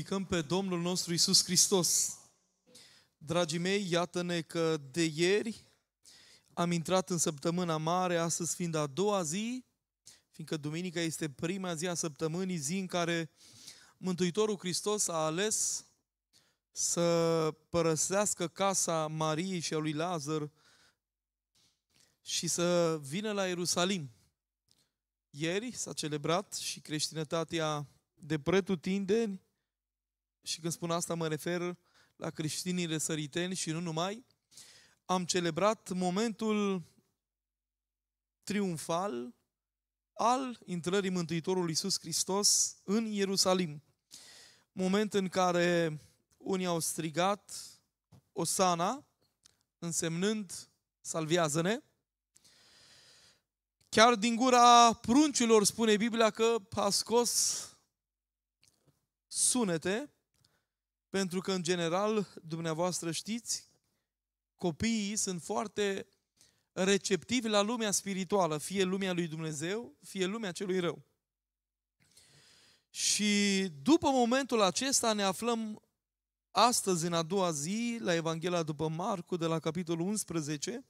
glorificăm pe Domnul nostru Isus Hristos. Dragii mei, iată-ne că de ieri am intrat în săptămâna mare, astăzi fiind a doua zi, fiindcă duminica este prima zi a săptămânii, zi în care Mântuitorul Hristos a ales să părăsească casa Mariei și a lui Lazar și să vină la Ierusalim. Ieri s-a celebrat și creștinătatea de pretutindeni și când spun asta mă refer la creștinii răsăriteni și nu numai, am celebrat momentul triumfal al intrării Mântuitorului Iisus Hristos în Ierusalim. Moment în care unii au strigat Osana, însemnând salvează-ne, Chiar din gura pruncilor spune Biblia că a scos sunete pentru că, în general, dumneavoastră știți, copiii sunt foarte receptivi la lumea spirituală, fie lumea lui Dumnezeu, fie lumea celui rău. Și după momentul acesta ne aflăm astăzi, în a doua zi, la Evanghelia după Marcu, de la capitolul 11,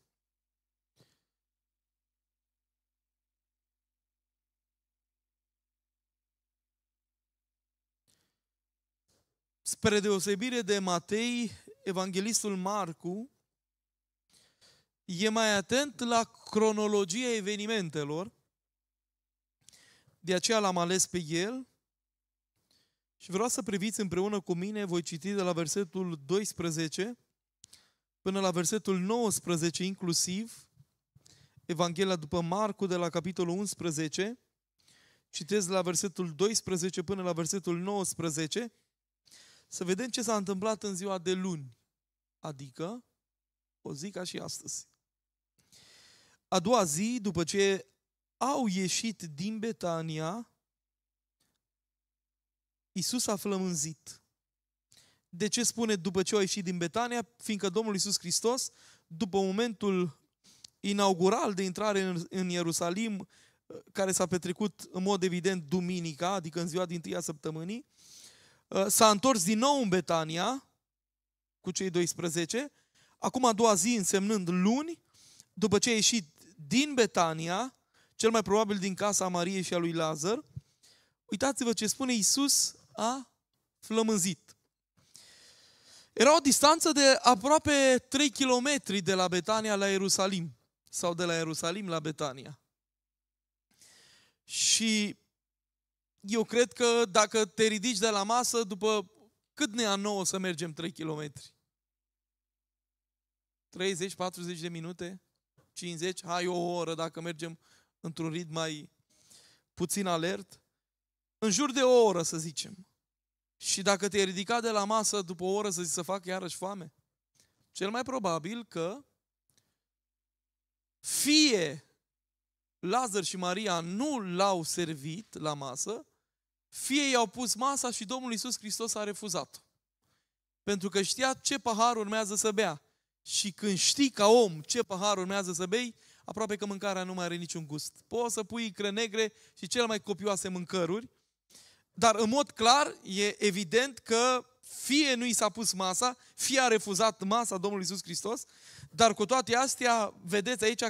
Spre deosebire de Matei, evanghelistul Marcu e mai atent la cronologia evenimentelor, de aceea l-am ales pe el și vreau să priviți împreună cu mine, voi citi de la versetul 12 până la versetul 19 inclusiv, Evanghelia după Marcu de la capitolul 11, de la versetul 12 până la versetul 19 să vedem ce s-a întâmplat în ziua de luni, adică o zi ca și astăzi. A doua zi, după ce au ieșit din Betania, Isus a flămânzit. De ce spune după ce au ieșit din Betania? Fiindcă Domnul Isus Hristos, după momentul inaugural de intrare în, în Ierusalim, care s-a petrecut în mod evident duminica, adică în ziua din tâia săptămânii, Uh, s-a întors din nou în Betania cu cei 12, acum a doua zi însemnând luni, după ce a ieșit din Betania, cel mai probabil din casa Mariei și a lui Lazar, uitați-vă ce spune Iisus a flămânzit. Era o distanță de aproape 3 km de la Betania la Ierusalim, sau de la Ierusalim la Betania. Și eu cred că dacă te ridici de la masă, după cât ne ia nouă să mergem 3 km? 30, 40 de minute? 50? Hai o oră dacă mergem într-un ritm mai puțin alert? În jur de o oră, să zicem. Și dacă te-ai ridicat de la masă după o oră să zici să fac iarăși foame? Cel mai probabil că fie Lazar și Maria nu l-au servit la masă, fie i-au pus masa și Domnul Iisus Hristos a refuzat. Pentru că știa ce pahar urmează să bea. Și când știi ca om ce pahar urmează să bei, aproape că mâncarea nu mai are niciun gust. Poți să pui icre negre și cele mai copioase mâncăruri, dar în mod clar e evident că fie nu i s-a pus masa, fie a refuzat masa Domnului Iisus Hristos, dar cu toate astea, vedeți aici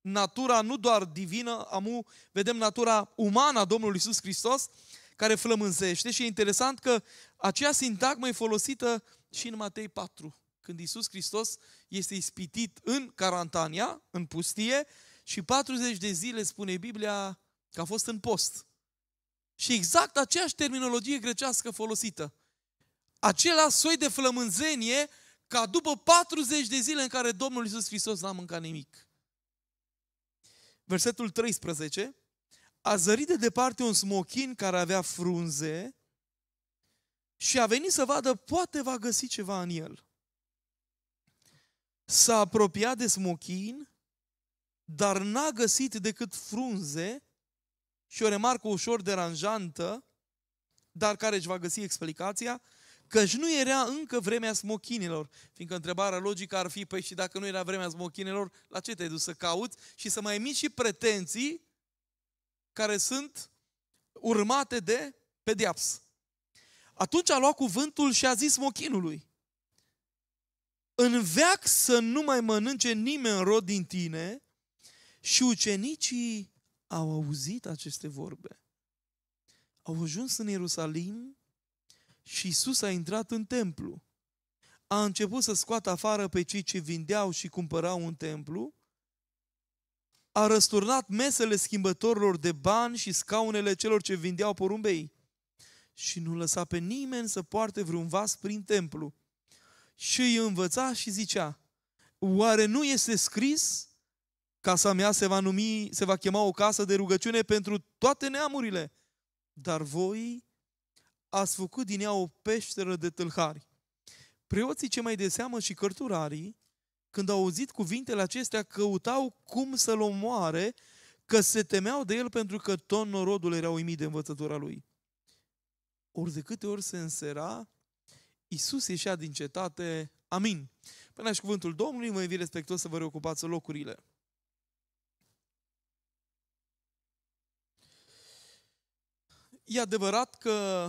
natura nu doar divină, amu, vedem natura umană a Domnului Iisus Hristos, care flămânzește și e interesant că acea sintagmă e folosită și în Matei 4, când Iisus Hristos este ispitit în Carantania, în pustie, și 40 de zile, spune Biblia, că a fost în post. Și exact aceeași terminologie grecească folosită. Acela soi de flămânzenie ca după 40 de zile în care Domnul Iisus Hristos n-a mâncat nimic. Versetul 13, a zărit de departe un smochin care avea frunze și a venit să vadă, poate va găsi ceva în el. S-a apropiat de smochin, dar n-a găsit decât frunze și o remarcă ușor deranjantă, dar care își va găsi explicația, căci nu era încă vremea smochinilor. Fiindcă întrebarea logică ar fi, păi și dacă nu era vremea smochinilor, la ce te-ai dus să cauți? Și să mai mici și pretenții care sunt urmate de pediaps. Atunci a luat cuvântul și a zis mochinului, în veac să nu mai mănânce nimeni rod din tine și ucenicii au auzit aceste vorbe. Au ajuns în Ierusalim și Isus a intrat în templu. A început să scoată afară pe cei ce vindeau și cumpărau un templu a răsturnat mesele schimbătorilor de bani și scaunele celor ce vindeau porumbei și nu lăsa pe nimeni să poarte vreun vas prin templu. Și îi învăța și zicea, oare nu este scris? Casa mea se va numi, se va chema o casă de rugăciune pentru toate neamurile. Dar voi ați făcut din ea o peșteră de tâlhari. Preoții ce mai de seamă și cărturarii când au auzit cuvintele acestea, căutau cum să-l omoare, că se temeau de el pentru că tot norodul era uimit de învățătura lui. Ori de câte ori se însera, Iisus ieșea din cetate, amin. Până și cuvântul Domnului, mă invit respectuos să vă reocupați locurile. E adevărat că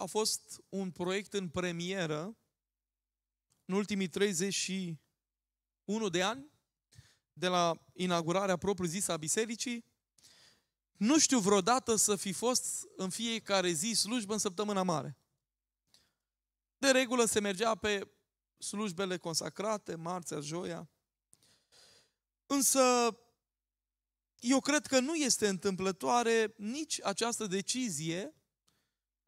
a fost un proiect în premieră în ultimii 31 de ani, de la inaugurarea propriu-zisă a bisericii. Nu știu vreodată să fi fost în fiecare zi slujbă în săptămâna mare. De regulă se mergea pe slujbele consacrate, marțea, joia. Însă, eu cred că nu este întâmplătoare nici această decizie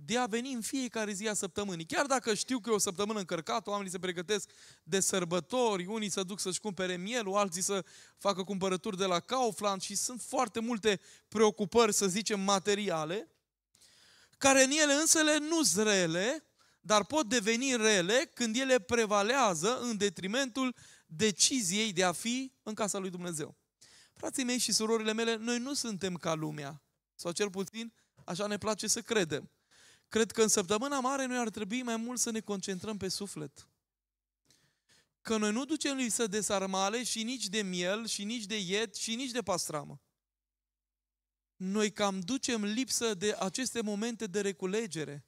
de a veni în fiecare zi a săptămânii. Chiar dacă știu că e o săptămână încărcată, oamenii se pregătesc de sărbători, unii se duc să-și cumpere mielul, alții să facă cumpărături de la Kaufland și sunt foarte multe preocupări, să zicem, materiale, care în ele însele nu zrele, dar pot deveni rele când ele prevalează în detrimentul deciziei de a fi în casa lui Dumnezeu. Frații mei și surorile mele, noi nu suntem ca lumea, sau cel puțin așa ne place să credem. Cred că în săptămâna mare noi ar trebui mai mult să ne concentrăm pe suflet. Că noi nu ducem lipsă de sarmale și nici de miel, și nici de iet, și nici de pastramă. Noi cam ducem lipsă de aceste momente de reculegere,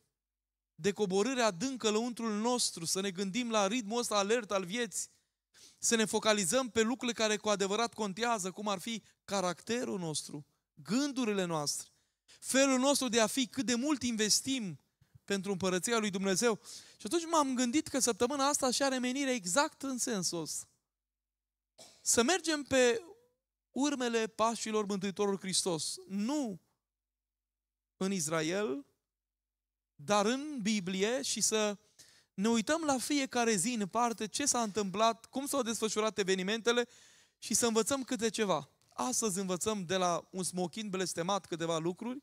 de coborâre adâncă lăuntrul nostru, să ne gândim la ritmul ăsta alert al vieții, să ne focalizăm pe lucrurile care cu adevărat contează, cum ar fi caracterul nostru, gândurile noastre felul nostru de a fi, cât de mult investim pentru împărăția lui Dumnezeu. Și atunci m-am gândit că săptămâna asta și are menire exact în sensul Să mergem pe urmele pașilor Mântuitorul Hristos. Nu în Israel, dar în Biblie și să ne uităm la fiecare zi în parte ce s-a întâmplat, cum s-au desfășurat evenimentele și să învățăm câte ceva. Astăzi învățăm de la un smochin blestemat câteva lucruri,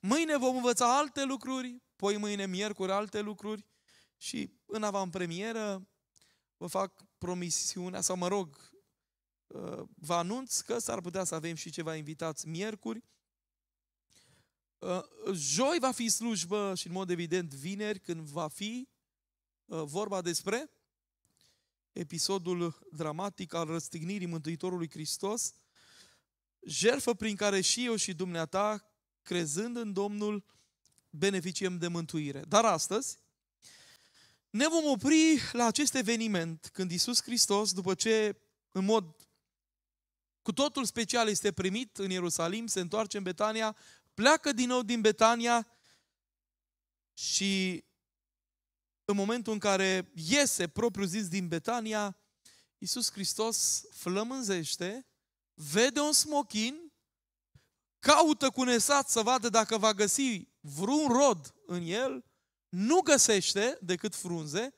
mâine vom învăța alte lucruri, poi mâine, miercuri, alte lucruri și în avantpremieră vă fac promisiunea, sau mă rog, uh, vă anunț că s-ar putea să avem și ceva invitați miercuri. Uh, joi va fi slujbă și în mod evident vineri când va fi uh, vorba despre episodul dramatic al răstignirii Mântuitorului Hristos, jertfă prin care și eu și dumneata, crezând în Domnul, beneficiem de mântuire. Dar astăzi ne vom opri la acest eveniment când Isus Hristos, după ce în mod cu totul special este primit în Ierusalim, se întoarce în Betania, pleacă din nou din Betania și în momentul în care iese propriu zis din Betania, Iisus Hristos flămânzește vede un smochin, caută cu nesat să vadă dacă va găsi vreun rod în el, nu găsește decât frunze,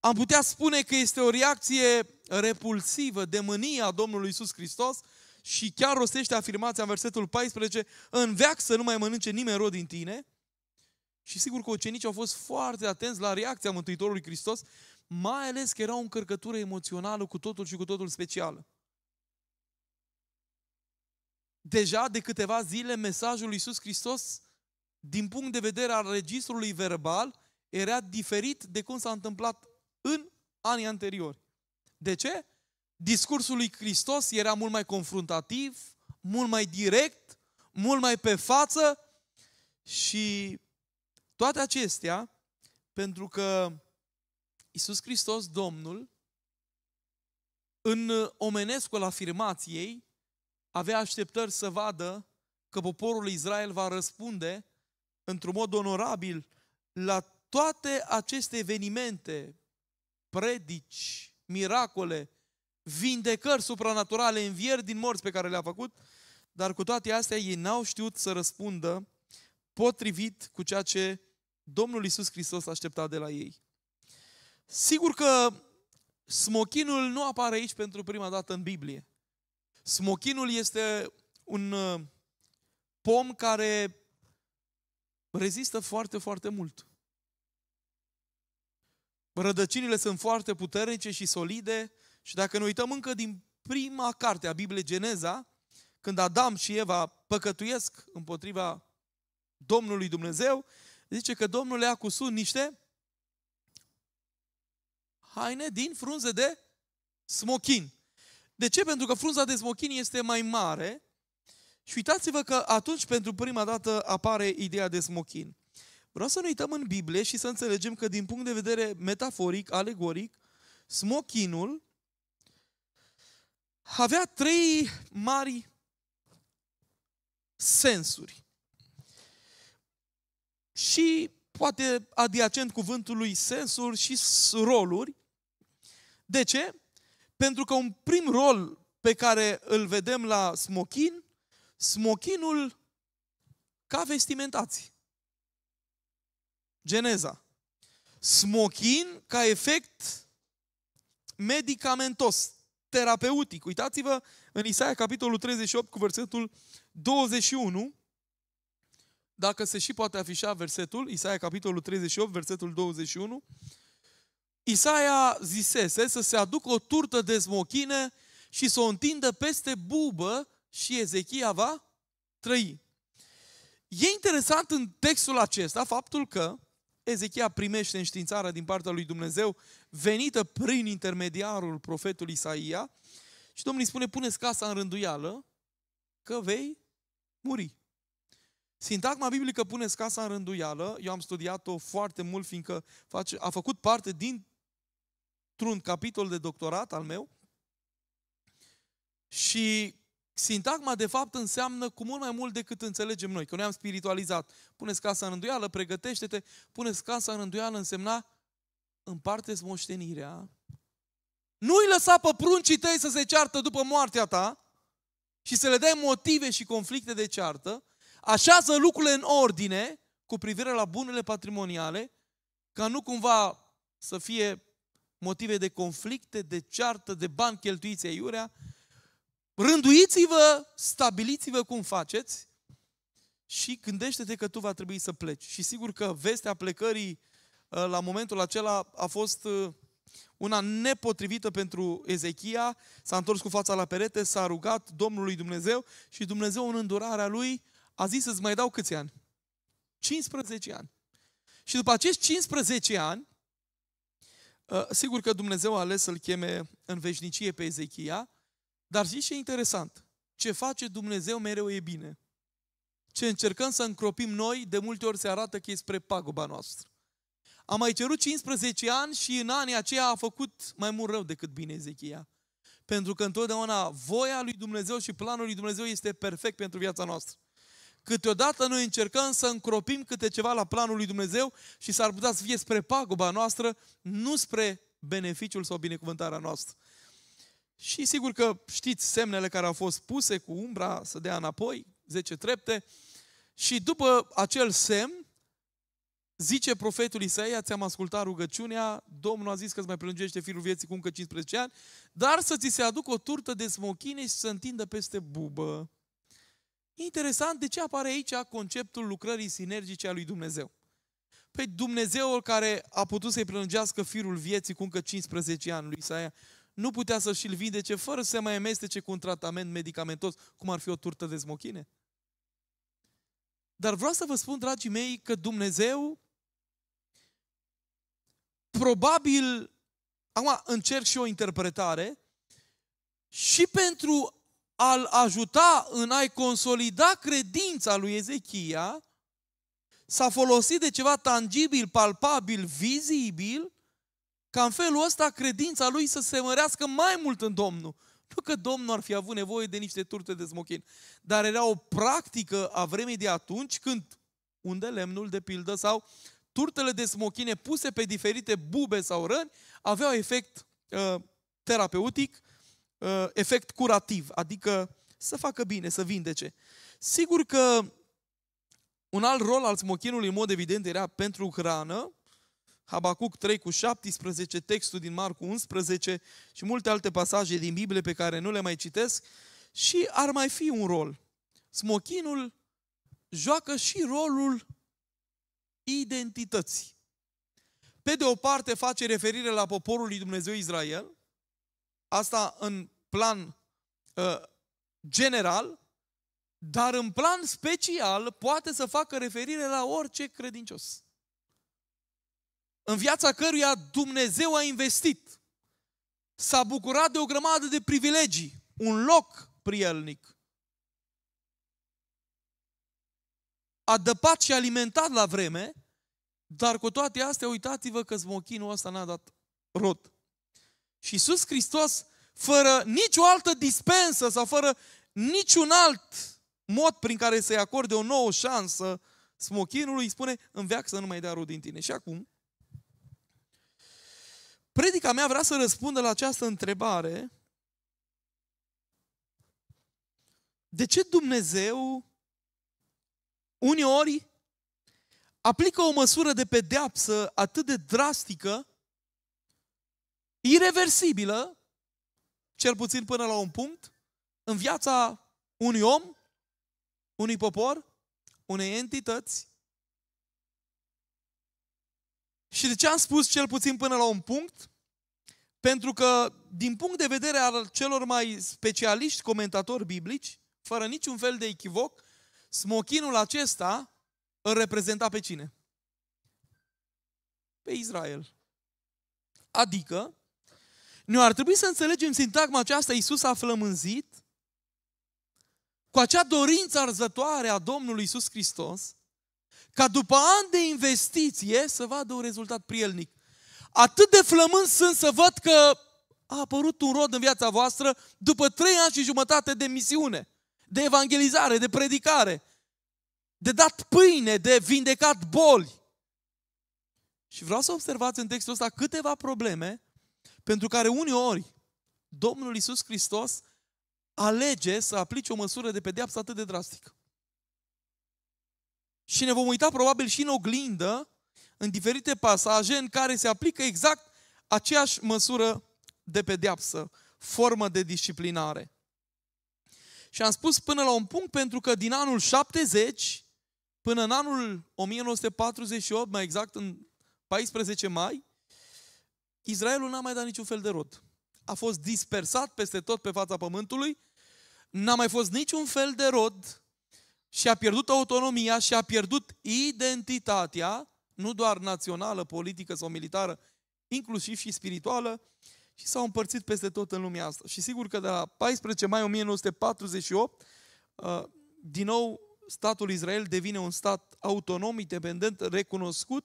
am putea spune că este o reacție repulsivă de mânie a Domnului Isus Hristos și chiar rostește afirmația în versetul 14, în veac să nu mai mănânce nimeni rod din tine. Și sigur că ucenicii au fost foarte atenți la reacția Mântuitorului Hristos, mai ales că era o încărcătură emoțională cu totul și cu totul specială deja de câteva zile mesajul lui Iisus Hristos, din punct de vedere al registrului verbal, era diferit de cum s-a întâmplat în anii anteriori. De ce? Discursul lui Hristos era mult mai confruntativ, mult mai direct, mult mai pe față și toate acestea pentru că Iisus Hristos, Domnul, în omenescul afirmației, avea așteptări să vadă că poporul Israel va răspunde într-un mod onorabil la toate aceste evenimente, predici, miracole, vindecări supranaturale, învieri din morți pe care le-a făcut, dar cu toate astea ei n-au știut să răspundă potrivit cu ceea ce Domnul Isus Hristos aștepta de la ei. Sigur că smochinul nu apare aici pentru prima dată în Biblie. Smochinul este un uh, pom care rezistă foarte, foarte mult. Rădăcinile sunt foarte puternice și solide și dacă ne uităm încă din prima carte a Bibliei Geneza, când Adam și Eva păcătuiesc împotriva Domnului Dumnezeu, zice că Domnul le-a cusut niște haine din frunze de smochin. De ce? Pentru că frunza de smochin este mai mare și uitați-vă că atunci pentru prima dată apare ideea de smochin. Vreau să ne uităm în Biblie și să înțelegem că din punct de vedere metaforic, alegoric, smochinul avea trei mari sensuri. Și poate adiacent cuvântului sensuri și roluri. De ce? Pentru că un prim rol pe care îl vedem la smochin, smochinul ca vestimentații. Geneza. Smochin ca efect medicamentos, terapeutic. Uitați-vă în Isaia capitolul 38 cu versetul 21. Dacă se și poate afișa versetul, Isaia capitolul 38, versetul 21. Isaia zisese să se aducă o turtă de smochine și să o întindă peste bubă și Ezechia va trăi. E interesant în textul acesta faptul că Ezechia primește înștiințarea din partea lui Dumnezeu venită prin intermediarul profetului Isaia și Domnul îi spune, puneți casa în rânduială că vei muri. Sintagma biblică pune casa în rânduială, eu am studiat-o foarte mult fiindcă face, a făcut parte din într-un capitol de doctorat al meu și Sintagma, de fapt, înseamnă cu mult mai mult decât înțelegem noi, că noi am spiritualizat. Puneți casa în îndoială, pregătește-te, puneți casa în îndoială însemna împarteți moștenirea, nu-i lăsa pe pruncii tăi să se ceartă după moartea ta și să le dai motive și conflicte de ceartă, așează lucrurile în ordine cu privire la bunurile patrimoniale, ca nu cumva să fie motive de conflicte, de ceartă, de bani cheltuiți aiurea, rânduiți-vă, stabiliți-vă cum faceți și gândește-te că tu va trebui să pleci. Și sigur că vestea plecării uh, la momentul acela a fost uh, una nepotrivită pentru Ezechia, s-a întors cu fața la perete, s-a rugat Domnului Dumnezeu și Dumnezeu în îndurarea lui a zis să-ți mai dau câți ani? 15 ani. Și după acești 15 ani, Uh, sigur că Dumnezeu a ales să-l cheme în veșnicie pe Ezechia, dar zici ce e interesant? Ce face Dumnezeu mereu e bine. Ce încercăm să încropim noi, de multe ori se arată că e spre pagoba noastră. A mai cerut 15 ani și în anii aceia a făcut mai mult rău decât bine Ezechia. Pentru că întotdeauna voia lui Dumnezeu și planul lui Dumnezeu este perfect pentru viața noastră. Câteodată noi încercăm să încropim câte ceva la planul lui Dumnezeu și s-ar putea să fie spre paguba noastră, nu spre beneficiul sau binecuvântarea noastră. Și sigur că știți semnele care au fost puse cu umbra să dea înapoi, 10 trepte, și după acel semn, zice profetul Isaia, ți-am ascultat rugăciunea, Domnul a zis că îți mai prelungește firul vieții cu încă 15 ani, dar să ți se aducă o turtă de smochine și să întindă peste bubă. Interesant, de ce apare aici conceptul lucrării sinergice a lui Dumnezeu? Păi Dumnezeul care a putut să-i prelungească firul vieții cu încă 15 ani lui Isaia, nu putea să și-l vindece fără să se mai amestece cu un tratament medicamentos, cum ar fi o turtă de smochine. Dar vreau să vă spun, dragii mei, că Dumnezeu probabil, acum încerc și o interpretare, și pentru al ajuta în a-i consolida credința lui Ezechia, s-a folosit de ceva tangibil, palpabil, vizibil, ca în felul ăsta credința lui să se mărească mai mult în Domnul. Nu că Domnul ar fi avut nevoie de niște turte de smochin, dar era o practică a vremii de atunci când unde lemnul, de pildă, sau turtele de smochine puse pe diferite bube sau răni aveau efect uh, terapeutic Uh, efect curativ, adică să facă bine, să vindece. Sigur că un alt rol al smochinului, în mod evident, era pentru hrană, Habacuc 3 cu 17, textul din Marcu 11 și multe alte pasaje din Biblie pe care nu le mai citesc și ar mai fi un rol. Smochinul joacă și rolul identității. Pe de o parte face referire la poporul lui Dumnezeu Israel, Asta în plan uh, general, dar în plan special poate să facă referire la orice credincios. În viața căruia Dumnezeu a investit, s-a bucurat de o grămadă de privilegii, un loc prielnic. A dăpat și alimentat la vreme, dar cu toate astea, uitați-vă că smochinul ăsta n-a dat rod. Și Iisus Hristos, fără nicio altă dispensă sau fără niciun alt mod prin care să-i acorde o nouă șansă smochinului, îi spune, în veac să nu mai dea rău din tine. Și acum, predica mea vrea să răspundă la această întrebare. De ce Dumnezeu uneori aplică o măsură de pedeapsă atât de drastică ireversibilă, cel puțin până la un punct, în viața unui om, unui popor, unei entități. Și de ce am spus cel puțin până la un punct? Pentru că, din punct de vedere al celor mai specialiști comentatori biblici, fără niciun fel de echivoc, smochinul acesta îl reprezenta pe cine? Pe Israel. Adică, noi ar trebui să înțelegem sintagma aceasta, Iisus a flămânzit, cu acea dorință arzătoare a Domnului Iisus Hristos, ca după ani de investiție să vadă un rezultat prielnic. Atât de flământ sunt să văd că a apărut un rod în viața voastră după trei ani și jumătate de misiune, de evangelizare, de predicare, de dat pâine, de vindecat boli. Și vreau să observați în textul ăsta câteva probleme pentru care uneori Domnul Isus Hristos alege să aplice o măsură de pedeapsă atât de drastică. Și ne vom uita probabil și în oglindă, în diferite pasaje în care se aplică exact aceeași măsură de pedeapsă, formă de disciplinare. Și am spus până la un punct pentru că din anul 70 până în anul 1948, mai exact în 14 mai, Israelul n-a mai dat niciun fel de rod. A fost dispersat peste tot pe fața pământului, n-a mai fost niciun fel de rod și a pierdut autonomia și a pierdut identitatea, nu doar națională, politică sau militară, inclusiv și spirituală, și s-au împărțit peste tot în lumea asta. Și sigur că de la 14 mai 1948, uh, din nou statul Israel devine un stat autonom, independent, recunoscut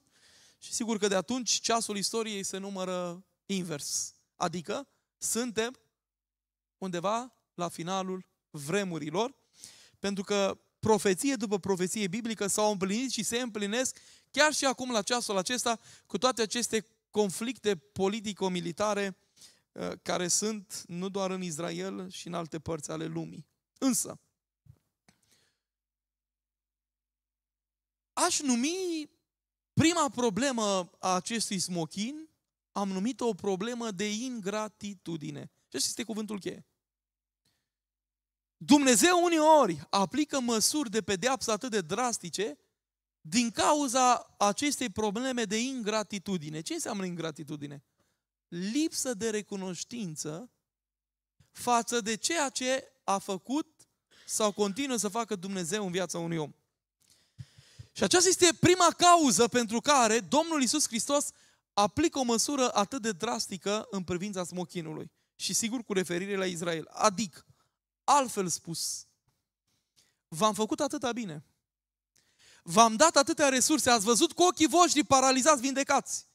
și sigur că de atunci ceasul istoriei se numără invers. Adică suntem undeva la finalul vremurilor, pentru că profeție după profeție biblică s-au împlinit și se împlinesc chiar și acum la ceasul acesta cu toate aceste conflicte politico-militare uh, care sunt nu doar în Israel și în alte părți ale lumii. Însă, aș numi Prima problemă a acestui smochin am numit-o o problemă de ingratitudine. Și asta este cuvântul cheie. Dumnezeu uneori aplică măsuri de pedeapsă atât de drastice din cauza acestei probleme de ingratitudine. Ce înseamnă ingratitudine? Lipsă de recunoștință față de ceea ce a făcut sau continuă să facă Dumnezeu în viața unui om. Și aceasta este prima cauză pentru care Domnul Isus Hristos aplică o măsură atât de drastică în privința smochinului. Și sigur cu referire la Israel. Adică, altfel spus, v-am făcut atâta bine. V-am dat atâtea resurse, ați văzut cu ochii voștri paralizați, vindecați.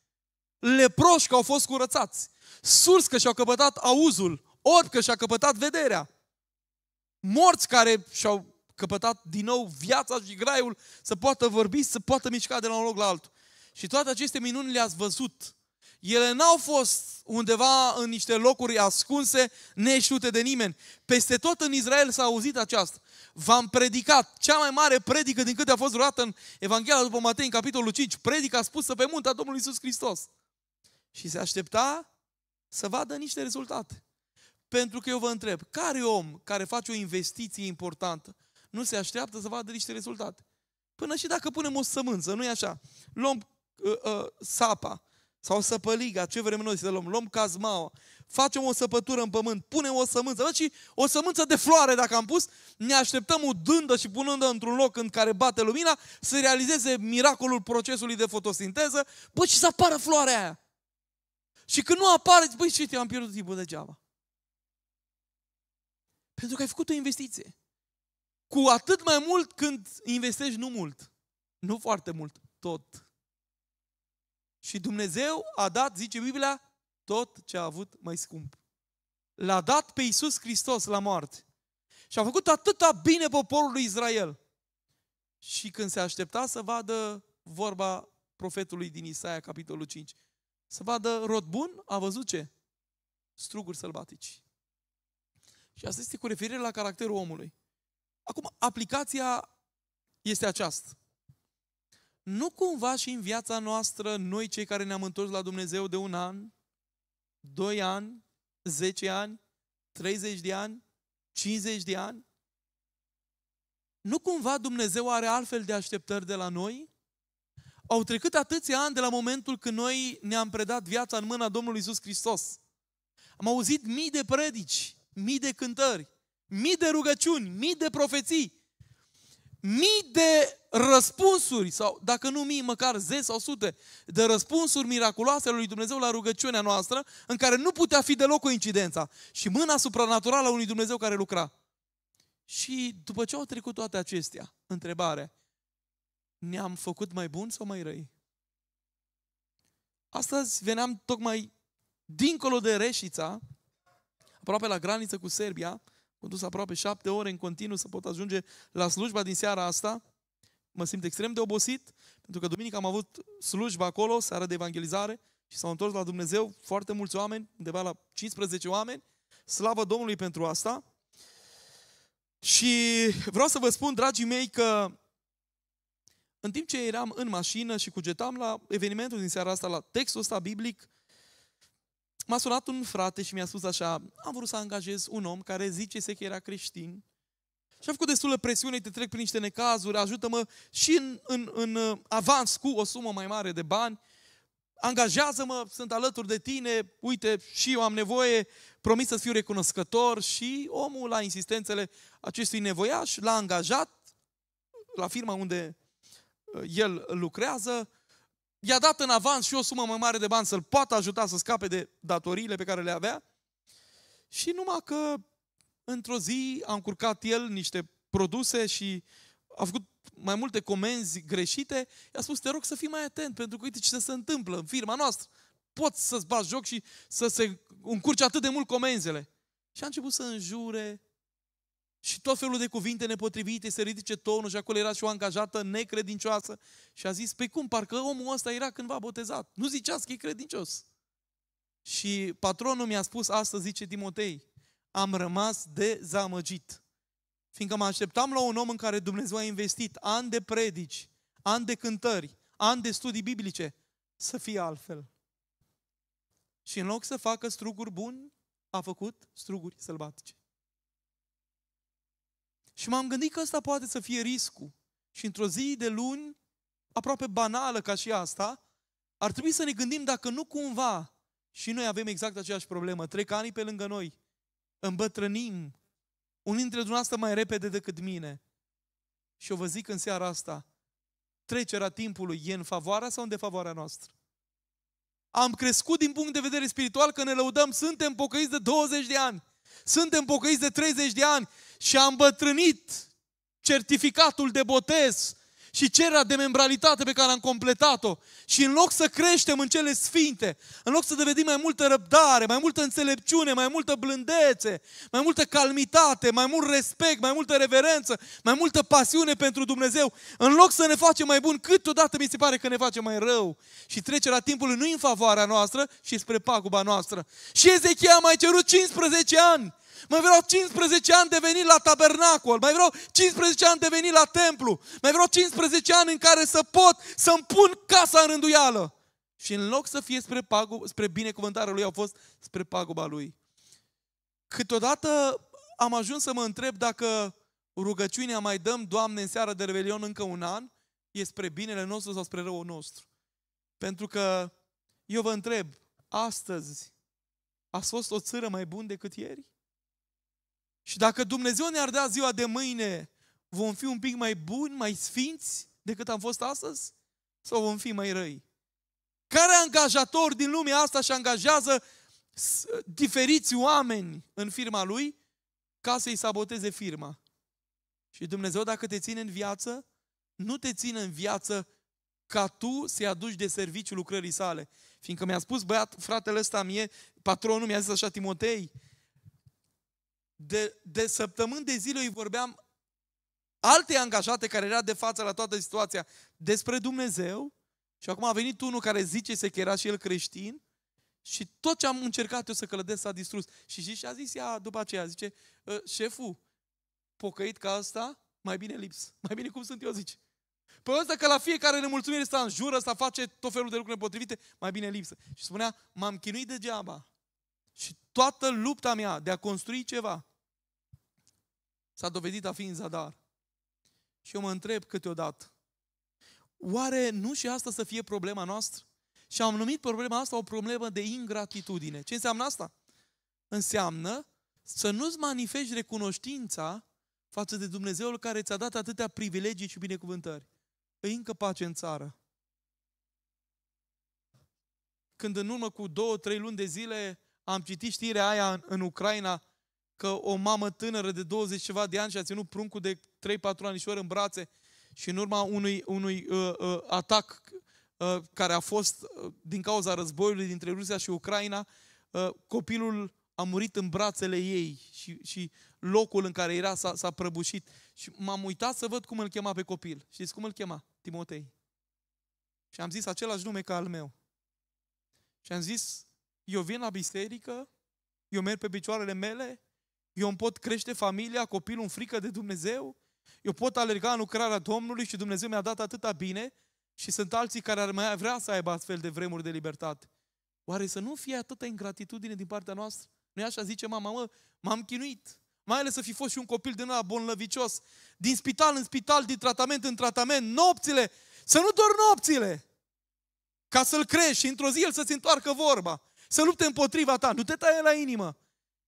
Leproși că au fost curățați. Surs că și-au căpătat auzul. Orbi că și-a căpătat vederea. Morți care și-au căpătat din nou viața și graiul, să poată vorbi, să poată mișca de la un loc la altul. Și toate aceste minuni le-ați văzut. Ele n-au fost undeva în niște locuri ascunse, neștiute de nimeni. Peste tot în Israel s-a auzit aceasta. V-am predicat cea mai mare predică din câte a fost vreodată în Evanghelia după Matei, în capitolul 5. Predica spusă pe muntea Domnului Isus Hristos. Și se aștepta să vadă niște rezultate. Pentru că eu vă întreb, care om care face o investiție importantă nu se așteaptă să vadă niște rezultate. Până și dacă punem o sămânță, nu e așa. Luăm uh, uh, sapa sau săpăliga, ce vrem noi să luăm, luăm cazmaua, facem o săpătură în pământ, punem o sămânță, Văd și o sămânță de floare dacă am pus, ne așteptăm udândă și punând într-un loc în care bate lumina să realizeze miracolul procesului de fotosinteză, bă, și să apară floarea aia. Și când nu apare, băi, te am pierdut timpul degeaba. Pentru că ai făcut o investiție. Cu atât mai mult când investești nu mult, nu foarte mult, tot. Și Dumnezeu a dat, zice Biblia, tot ce a avut mai scump. L-a dat pe Iisus Hristos la moarte. Și a făcut atâta bine poporul Israel. Și când se aștepta să vadă vorba profetului din Isaia, capitolul 5, să vadă rod bun, a văzut ce? Struguri sălbatici. Și asta este cu referire la caracterul omului. Acum, aplicația este aceasta. Nu cumva și în viața noastră, noi cei care ne-am întors la Dumnezeu de un an, doi ani, zece ani, 30 de ani, 50 de ani, nu cumva Dumnezeu are altfel de așteptări de la noi? Au trecut atâția ani de la momentul când noi ne-am predat viața în mâna Domnului Isus Hristos. Am auzit mii de predici, mii de cântări, mii de rugăciuni, mii de profeții, mii de răspunsuri, sau dacă nu mii, măcar zeci sau sute de răspunsuri miraculoase ale lui Dumnezeu la rugăciunea noastră, în care nu putea fi deloc coincidența. Și mâna supranaturală a unui Dumnezeu care lucra. Și după ce au trecut toate acestea, întrebare, ne-am făcut mai buni sau mai răi? Astăzi veneam tocmai dincolo de Reșița, aproape la graniță cu Serbia, condus aproape șapte ore în continuu să pot ajunge la slujba din seara asta. Mă simt extrem de obosit, pentru că duminică am avut slujba acolo, seara de evangelizare, și s-au întors la Dumnezeu foarte mulți oameni, undeva la 15 oameni. Slavă Domnului pentru asta! Și vreau să vă spun, dragii mei, că în timp ce eram în mașină și cugetam la evenimentul din seara asta, la textul ăsta biblic, M-a sunat un frate și mi-a spus așa, am vrut să angajez un om care zice se că era creștin și a făcut destulă presiune, te trec prin niște necazuri, ajută-mă și în, în, în uh, avans cu o sumă mai mare de bani, angajează-mă, sunt alături de tine, uite, și eu am nevoie, promis să fiu recunoscător și omul la insistențele acestui nevoiaș l-a angajat la firma unde uh, el lucrează, i-a dat în avans și o sumă mai mare de bani să-l poată ajuta să scape de datoriile pe care le avea. Și numai că într-o zi a încurcat el niște produse și a făcut mai multe comenzi greșite, i-a spus, te rog să fii mai atent, pentru că uite ce se întâmplă în firma noastră. Poți să-ți bați joc și să se încurci atât de mult comenzele. Și a început să înjure, și tot felul de cuvinte nepotrivite, se ridice tonul și acolo era și o angajată necredincioasă și a zis, pe păi cum, parcă omul ăsta era cândva botezat. Nu zicea că e credincios. Și patronul mi-a spus astăzi, zice Timotei, am rămas dezamăgit. Fiindcă mă așteptam la un om în care Dumnezeu a investit ani de predici, ani de cântări, ani de studii biblice, să fie altfel. Și în loc să facă struguri buni, a făcut struguri sălbatice. Și m-am gândit că ăsta poate să fie riscul. Și într-o zi de luni, aproape banală ca și asta, ar trebui să ne gândim dacă nu cumva și noi avem exact aceeași problemă. Trec ani pe lângă noi, îmbătrânim, unii dintre dumneavoastră mai repede decât mine. Și o vă zic în seara asta, trecerea timpului e în favoarea sau în defavoarea noastră? Am crescut din punct de vedere spiritual că ne lăudăm, suntem pocăiți de 20 de ani. Suntem pocăiți de 30 de ani și am bătrânit certificatul de botez, și cererea de membralitate pe care am completat-o. Și în loc să creștem în cele sfinte, în loc să devenim mai multă răbdare, mai multă înțelepciune, mai multă blândețe, mai multă calmitate, mai mult respect, mai multă reverență, mai multă pasiune pentru Dumnezeu, în loc să ne facem mai bun, câteodată mi se pare că ne facem mai rău. Și trecerea timpului nu în favoarea noastră și spre paguba noastră. Și Ezechia a mai cerut 15 ani mai vreau 15 ani de venit la tabernacol, mai vreau 15 ani de venit la templu, mai vreau 15 ani în care să pot să-mi pun casa în rânduială. Și în loc să fie spre, pagu, spre binecuvântarea lui, au fost spre paguba lui. Câteodată am ajuns să mă întreb dacă rugăciunea mai dăm, Doamne, în seara de revelion încă un an, e spre binele nostru sau spre răul nostru. Pentru că eu vă întreb, astăzi a fost o țară mai bună decât ieri? Și dacă Dumnezeu ne-ar da ziua de mâine, vom fi un pic mai buni, mai sfinți decât am fost astăzi? Sau vom fi mai răi? Care angajator din lumea asta și angajează diferiți oameni în firma lui ca să-i saboteze firma? Și Dumnezeu, dacă te ține în viață, nu te ține în viață ca tu să-i aduci de serviciu lucrării sale. Fiindcă mi-a spus băiat, fratele ăsta mie, patronul mi-a zis așa, Timotei, de, de săptămâni de zile îi vorbeam alte angajate care era de față la toată situația despre Dumnezeu și acum a venit unul care zice se că era și el creștin și tot ce am încercat eu să călădesc s-a distrus. Și și a zis ea după aceea, zice, ă, șeful, pocăit ca asta, mai bine lips, mai bine cum sunt eu, zice. Păi ăsta că la fiecare nemulțumire sta în jură, sta face tot felul de lucruri nepotrivite, mai bine lipsă. Și spunea, m-am chinuit degeaba. Și toată lupta mea de a construi ceva s-a dovedit a fi în zadar. Și eu mă întreb câteodată, oare nu și asta să fie problema noastră? Și am numit problema asta o problemă de ingratitudine. Ce înseamnă asta? Înseamnă să nu-ți manifesti recunoștința față de Dumnezeul care ți-a dat atâtea privilegii și binecuvântări. Îi încă pace în țară. Când în urmă cu două, trei luni de zile am citit știrea aia în, în Ucraina că o mamă tânără de 20 ceva de ani și-a ținut pruncul de 3-4 anișori în brațe și în urma unui, unui uh, uh, atac uh, care a fost uh, din cauza războiului dintre Rusia și Ucraina, uh, copilul a murit în brațele ei și, și locul în care era s-a, s-a prăbușit. Și m-am uitat să văd cum îl chema pe copil. Știți cum îl chema? Timotei. Și am zis același nume ca al meu. Și am zis, eu vin la biserică, eu merg pe picioarele mele, eu îmi pot crește familia, copilul în frică de Dumnezeu, eu pot alerga în lucrarea Domnului și Dumnezeu mi-a dat atâta bine și sunt alții care ar mai vrea să aibă astfel de vremuri de libertate. Oare să nu fie atâta ingratitudine din partea noastră? Nu așa zice mama, mă, m-am chinuit. Mai ales să fi fost și un copil din ăla bonlăvicios. Din spital în spital, din tratament în tratament, nopțile. Să nu doar nopțile. Ca să-l crești și într-o zi el să-ți întoarcă vorba să lupte împotriva ta. Nu te taie la inimă.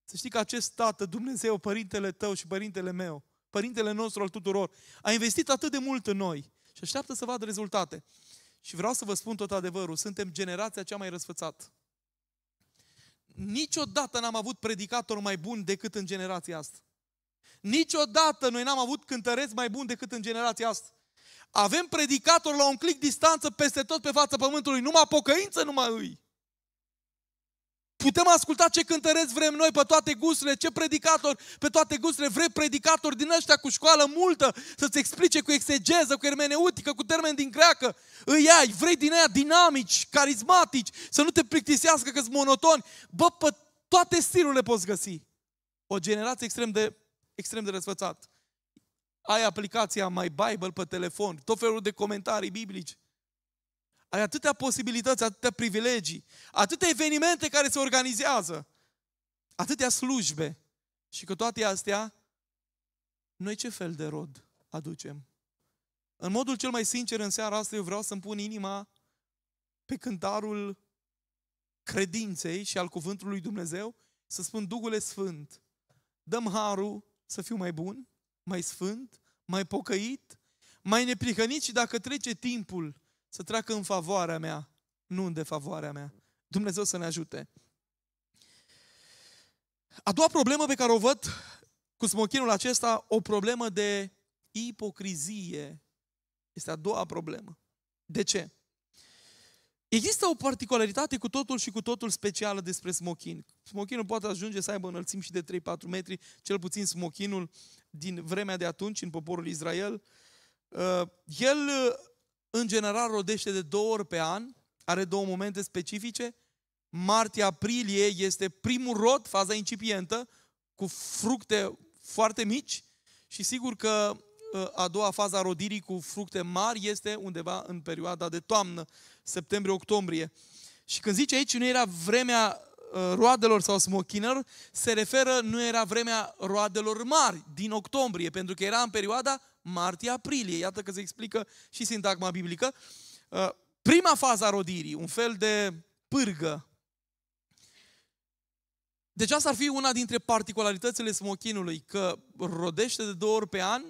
Să știi că acest tată, Dumnezeu, părintele tău și părintele meu, părintele nostru al tuturor, a investit atât de mult în noi și așteaptă să vadă rezultate. Și vreau să vă spun tot adevărul, suntem generația cea mai răsfățată. Niciodată n-am avut predicator mai bun decât în generația asta. Niciodată noi n-am avut cântăreți mai bun decât în generația asta. Avem predicator la un clic distanță peste tot pe fața pământului, numai pocăință numai îi. Putem asculta ce cântăreți vrem noi pe toate gusturile, ce predicatori pe toate gusturile. Vrei predicatori din ăștia cu școală multă să-ți explice cu exegeză, cu ermeneutică, cu termen din greacă. Îi ai, vrei din aia dinamici, carismatici, să nu te plictisească că-s monotoni. Bă, pe toate stilurile poți găsi. O generație extrem de, extrem de răsfățată. Ai aplicația My Bible pe telefon, tot felul de comentarii biblici. Ai atâtea posibilități, atâtea privilegii, atâtea evenimente care se organizează, atâtea slujbe. Și că toate astea, noi ce fel de rod aducem? În modul cel mai sincer, în seara asta, eu vreau să-mi pun inima pe cântarul credinței și al cuvântului Dumnezeu, să spun, Duhule Sfânt, dăm harul să fiu mai bun, mai sfânt, mai pocăit, mai neprihănit și dacă trece timpul să treacă în favoarea mea, nu în defavoarea mea. Dumnezeu să ne ajute. A doua problemă pe care o văd cu smochinul acesta, o problemă de ipocrizie. Este a doua problemă. De ce? Există o particularitate cu totul și cu totul specială despre smochin. Smochinul poate ajunge să aibă înălțim și de 3-4 metri, cel puțin smochinul din vremea de atunci în poporul Israel. Uh, el în general rodește de două ori pe an, are două momente specifice. Martie-aprilie este primul rod, faza incipientă, cu fructe foarte mici și sigur că uh, a doua fază a rodirii cu fructe mari este undeva în perioada de toamnă, septembrie-octombrie. Și când zice aici, nu era vremea Uh, roadelor sau smochinelor se referă, nu era vremea roadelor mari din octombrie, pentru că era în perioada martie-aprilie. Iată că se explică și sintagma biblică. Uh, prima fază a rodirii, un fel de pârgă. Deci asta ar fi una dintre particularitățile smochinului, că rodește de două ori pe an,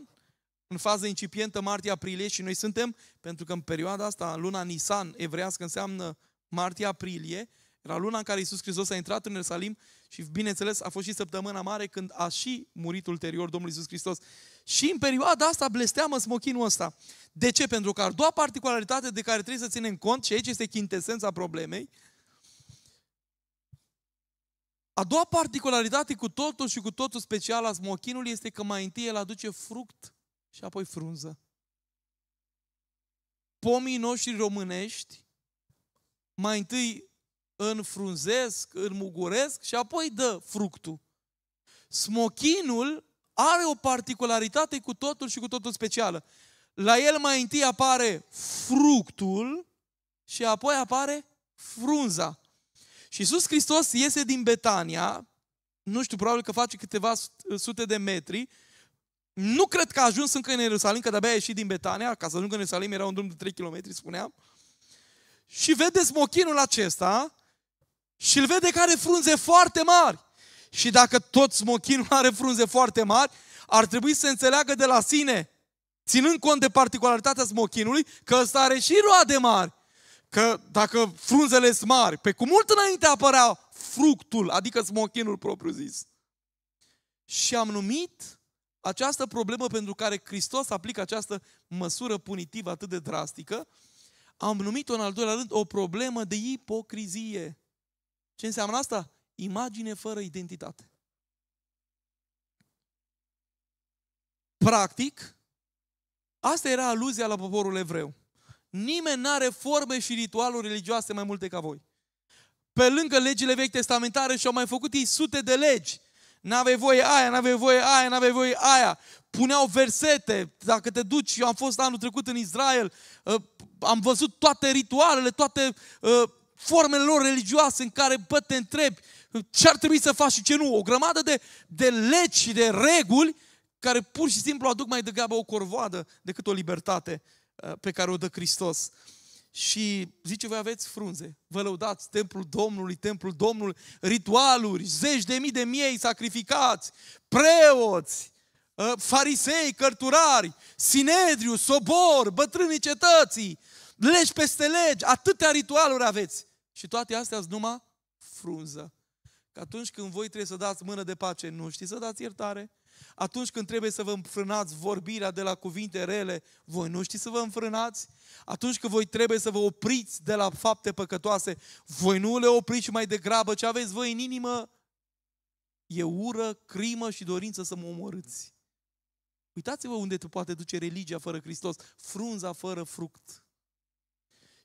în fază incipientă martie-aprilie și noi suntem, pentru că în perioada asta, în luna Nisan evrească înseamnă martie-aprilie, era luna în care Iisus Hristos a intrat în Ierusalim și, bineînțeles, a fost și săptămâna mare când a și murit ulterior Domnul Iisus Hristos. Și în perioada asta blesteamă smochinul ăsta. De ce? Pentru că a doua particularitate de care trebuie să ținem cont, și aici este chintesența problemei, a doua particularitate cu totul și cu totul special a smochinului este că mai întâi el aduce fruct și apoi frunză. Pomii noștri românești mai întâi înfrunzesc, înmuguresc și apoi dă fructul. Smochinul are o particularitate cu totul și cu totul specială. La el mai întâi apare fructul și apoi apare frunza. Și Iisus Hristos iese din Betania, nu știu, probabil că face câteva sute de metri, nu cred că a ajuns încă în Ierusalim, că de-abia a ieșit din Betania, ca să ajungă în Ierusalim era un drum de 3 km, spuneam, și vede smochinul acesta și îl vede că are frunze foarte mari. Și dacă tot smochinul are frunze foarte mari, ar trebui să înțeleagă de la sine, ținând cont de particularitatea smochinului, că ăsta are și roade mari. Că dacă frunzele sunt mari, pe cu mult înainte apărea fructul, adică smochinul propriu zis. Și am numit această problemă pentru care Hristos aplică această măsură punitivă atât de drastică, am numit-o în al doilea rând o problemă de ipocrizie. Ce înseamnă asta? Imagine fără identitate. Practic, asta era aluzia la poporul evreu. Nimeni nu are forme și ritualuri religioase mai multe ca voi. Pe lângă legile vechi testamentare și-au mai făcut ei sute de legi. N-avei voie aia, n-avei voie aia, n-avei voie aia. Puneau versete, dacă te duci, eu am fost anul trecut în Israel, ă, am văzut toate ritualele, toate ă, formele lor religioase în care, bă, te întrebi ce ar trebui să faci și ce nu. O grămadă de, de legi și de reguli care pur și simplu aduc mai degrabă o corvoadă decât o libertate uh, pe care o dă Hristos. Și zice, voi aveți frunze, vă lăudați templul Domnului, templul Domnului, ritualuri, zeci de mii de miei sacrificați, preoți, uh, farisei, cărturari, sinedriu, sobor, bătrânii cetății, legi peste legi, atâtea ritualuri aveți. Și toate astea sunt numai frunză. Că atunci când voi trebuie să dați mână de pace, nu știți să dați iertare? Atunci când trebuie să vă înfrânați vorbirea de la cuvinte rele, voi nu știți să vă înfrânați? Atunci când voi trebuie să vă opriți de la fapte păcătoase, voi nu le opriți mai degrabă ce aveți voi în inimă? E ură, crimă și dorință să mă omorâți. Uitați-vă unde te poate duce religia fără Hristos, frunza fără fruct.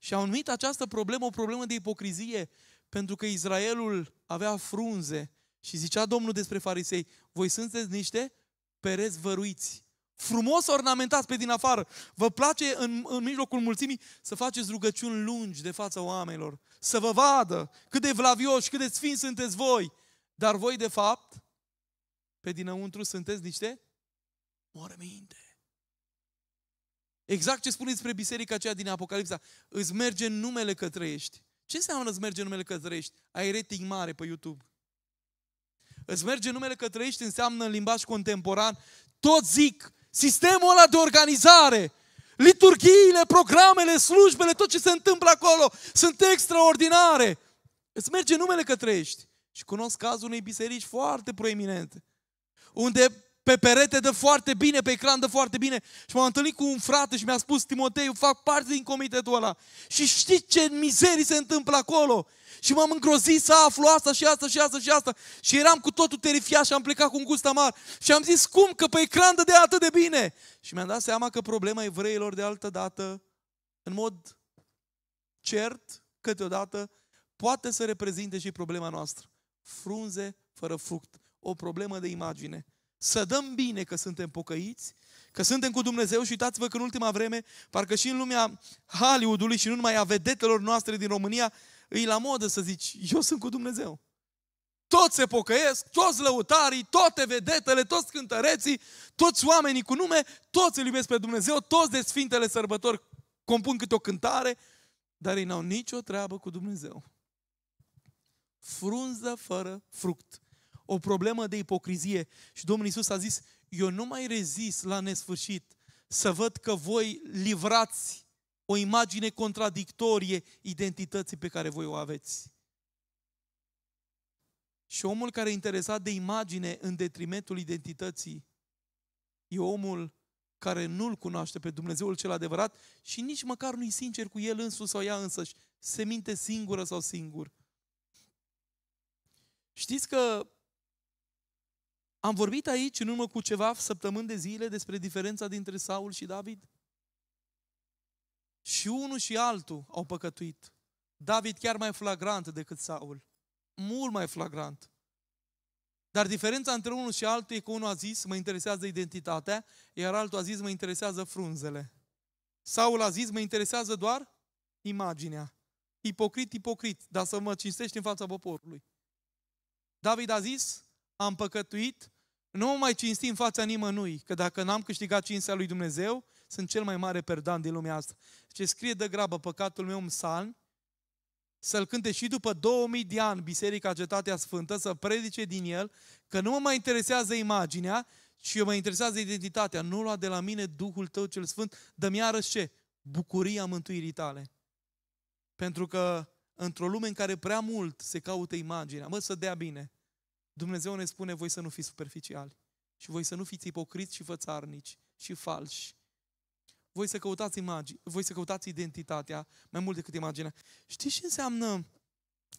Și au numit această problemă o problemă de ipocrizie, pentru că Israelul avea frunze și zicea Domnul despre farisei, voi sunteți niște pereți văruiți, frumos ornamentați pe din afară. Vă place în, în mijlocul mulțimii să faceți rugăciuni lungi de fața oamenilor, să vă vadă cât de vlavioși, cât de sfinți sunteți voi. Dar voi, de fapt, pe dinăuntru sunteți niște morminte. Exact ce spune despre biserica aceea din Apocalipsa. Îți merge numele că trăiești. Ce înseamnă îți merge numele că trăiești? Ai rating mare pe YouTube. Îți merge numele că trăiești înseamnă în limbaj contemporan. Tot zic, sistemul ăla de organizare, liturghiile, programele, slujbele, tot ce se întâmplă acolo, sunt extraordinare. Îți merge numele că trăiești. Și cunosc cazul unei biserici foarte proeminente, unde pe perete dă foarte bine, pe ecran dă foarte bine. Și m-am întâlnit cu un frate și mi-a spus, Timotei, eu fac parte din comitetul ăla. Și știi ce mizerii se întâmplă acolo? Și m-am îngrozit să aflu asta și asta și asta și asta. Și eram cu totul terifiat și am plecat cu un gust amar. Și am zis, cum? Că pe ecran dădea atât de bine. Și mi-am dat seama că problema evreilor de altă dată, în mod cert, câteodată, poate să reprezinte și problema noastră. Frunze fără fruct. O problemă de imagine. Să dăm bine că suntem pocăiți, că suntem cu Dumnezeu și uitați-vă că în ultima vreme, parcă și în lumea Hollywoodului și nu numai a vedetelor noastre din România, îi la modă să zici, eu sunt cu Dumnezeu. Toți se pocăiesc, toți lăutarii, toate vedetele, toți cântăreții, toți oamenii cu nume, toți îl iubesc pe Dumnezeu, toți de Sfintele Sărbători compun câte o cântare, dar ei n-au nicio treabă cu Dumnezeu. Frunză fără fruct o problemă de ipocrizie și Domnul Isus a zis, eu nu mai rezist la nesfârșit să văd că voi livrați o imagine contradictorie identității pe care voi o aveți. Și omul care e interesat de imagine în detrimentul identității e omul care nu-L cunoaște pe Dumnezeul cel adevărat și nici măcar nu-i sincer cu el însuși sau ea însăși. Se minte singură sau singur. Știți că am vorbit aici în urmă cu ceva săptămâni de zile despre diferența dintre Saul și David? Și unul și altul au păcătuit. David chiar mai flagrant decât Saul. Mult mai flagrant. Dar diferența între unul și altul e că unul a zis, mă interesează identitatea, iar altul a zis, mă interesează frunzele. Saul a zis, mă interesează doar imaginea. Ipocrit, ipocrit, dar să mă cinstești în fața poporului. David a zis, am păcătuit nu mă mai cinstim în fața nimănui, că dacă n-am câștigat cinstea lui Dumnezeu, sunt cel mai mare perdan din lumea asta. Ce scrie de grabă păcatul meu în psalm, să-l cânte și după 2000 de ani Biserica Cetatea Sfântă, să predice din el, că nu mă mai interesează imaginea, ci mă interesează identitatea. Nu lua de la mine Duhul tău cel Sfânt, dă-mi iarăși ce? Bucuria mântuirii tale. Pentru că într-o lume în care prea mult se caută imaginea, mă, să dea bine, Dumnezeu ne spune voi să nu fiți superficiali și voi să nu fiți ipocriți și fățarnici și falși. Voi să căutați imagini, voi să căutați identitatea mai mult decât imaginea. Știți ce înseamnă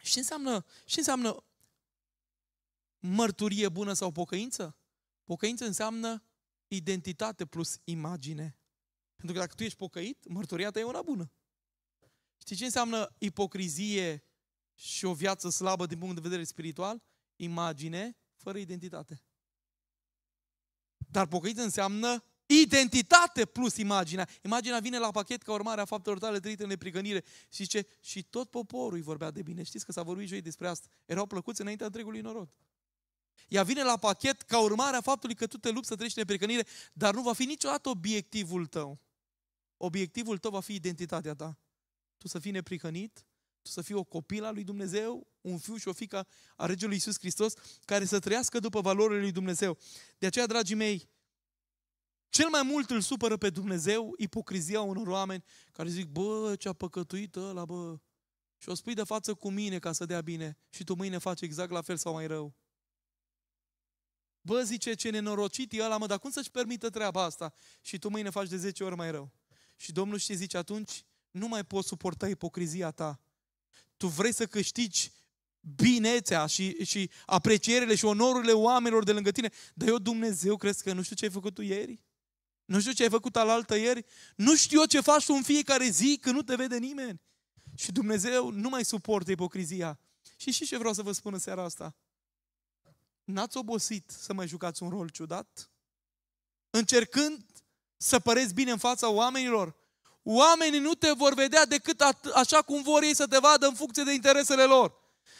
Și înseamnă, Și înseamnă mărturie bună sau pocăință? Pocăință înseamnă identitate plus imagine. Pentru că dacă tu ești pocăit, mărturia ta e una bună. Știi ce înseamnă ipocrizie și o viață slabă din punct de vedere spiritual? imagine fără identitate. Dar pocăință înseamnă identitate plus imaginea. Imaginea vine la pachet ca urmare a faptelor tale trăite în neprigănire. Și zice, și tot poporul îi vorbea de bine. Știți că s-a vorbit joi despre asta. Erau plăcuți înaintea întregului norod. Ea vine la pachet ca urmare a faptului că tu te lupți să treci neprigănire, dar nu va fi niciodată obiectivul tău. Obiectivul tău va fi identitatea ta. Tu să fii neprihănit, tu să fii o copilă a lui Dumnezeu, un fiu și o fică a Regelui Iisus Hristos care să trăiască după valorile lui Dumnezeu. De aceea, dragii mei, cel mai mult îl supără pe Dumnezeu ipocrizia unor oameni care zic, bă, ce-a păcătuit ăla, bă, și o spui de față cu mine ca să dea bine și tu mâine faci exact la fel sau mai rău. Bă, zice, ce nenorocit e ăla, mă, dar cum să-și permită treaba asta? Și tu mâine faci de 10 ori mai rău. Și Domnul știe, zice, atunci nu mai poți suporta ipocrizia ta. Tu vrei să câștigi binețea și, și aprecierile și onorurile oamenilor de lângă tine. Dar eu, Dumnezeu, crezi că nu știu ce ai făcut tu ieri? Nu știu ce ai făcut alaltă ieri? Nu știu eu ce faci tu în fiecare zi când nu te vede nimeni. Și Dumnezeu nu mai suportă ipocrizia. Și și ce vreau să vă spun în seara asta? N-ați obosit să mai jucați un rol ciudat? Încercând să păreți bine în fața oamenilor? Oamenii nu te vor vedea decât așa cum vor ei să te vadă în funcție de interesele lor.